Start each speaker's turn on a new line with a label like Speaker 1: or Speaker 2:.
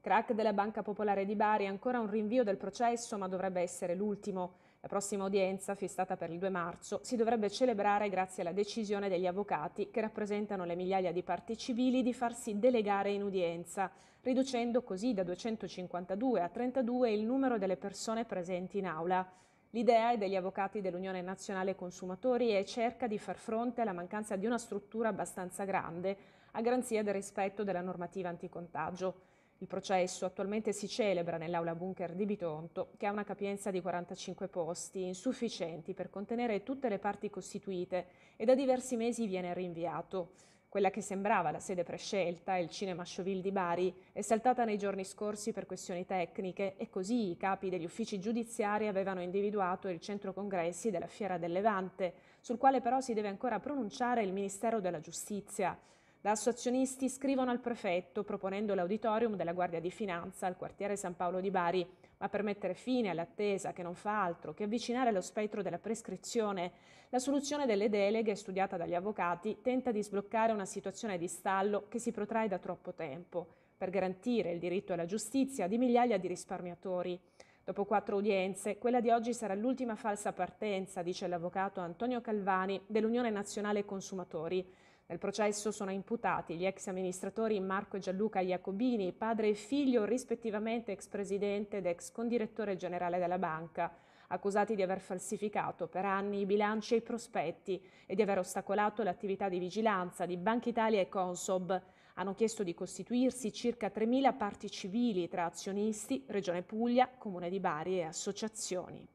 Speaker 1: Crack della Banca Popolare di Bari, ancora un rinvio del processo, ma dovrebbe essere l'ultimo. La prossima udienza, fissata per il 2 marzo, si dovrebbe celebrare grazie alla decisione degli avvocati che rappresentano le migliaia di parti civili di farsi delegare in udienza, riducendo così da 252 a 32 il numero delle persone presenti in aula. L'idea è degli avvocati dell'Unione Nazionale Consumatori e cerca di far fronte alla mancanza di una struttura abbastanza grande, a garanzia del rispetto della normativa anticontagio. Il processo attualmente si celebra nell'aula bunker di Bitonto, che ha una capienza di 45 posti, insufficienti per contenere tutte le parti costituite e da diversi mesi viene rinviato. Quella che sembrava la sede prescelta, il Cinema Chauville di Bari, è saltata nei giorni scorsi per questioni tecniche e così i capi degli uffici giudiziari avevano individuato il centro congressi della Fiera del Levante, sul quale però si deve ancora pronunciare il Ministero della Giustizia. Da associazionisti scrivono al prefetto proponendo l'auditorium della Guardia di Finanza al quartiere San Paolo di Bari, ma per mettere fine all'attesa che non fa altro che avvicinare lo spettro della prescrizione, la soluzione delle deleghe studiata dagli avvocati tenta di sbloccare una situazione di stallo che si protrae da troppo tempo, per garantire il diritto alla giustizia di migliaia di risparmiatori. Dopo quattro udienze, quella di oggi sarà l'ultima falsa partenza, dice l'avvocato Antonio Calvani dell'Unione Nazionale Consumatori. Nel processo sono imputati gli ex amministratori Marco e Gianluca Iacobini, padre e figlio rispettivamente ex presidente ed ex condirettore generale della banca, accusati di aver falsificato per anni i bilanci e i prospetti e di aver ostacolato l'attività di vigilanza di Banca Italia e Consob. Hanno chiesto di costituirsi circa 3.000 parti civili tra azionisti, Regione Puglia, Comune di Bari e associazioni.